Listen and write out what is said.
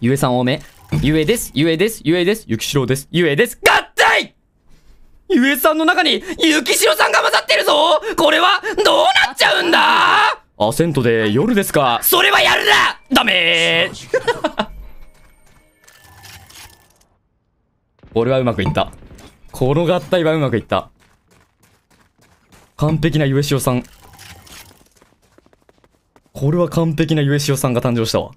ゆえさん多め。ゆえです、ゆえです、ゆえです、ゆきしろです、ゆえです。合体ゆえさんの中に、ゆきしろさんが混ざってるぞこれは、どうなっちゃうんだアセントで夜ですか。それはやるなダメー俺はうまくいった。この合体はうまくいった。完璧なゆえしおさん。これは完璧なゆえしおさんが誕生したわ。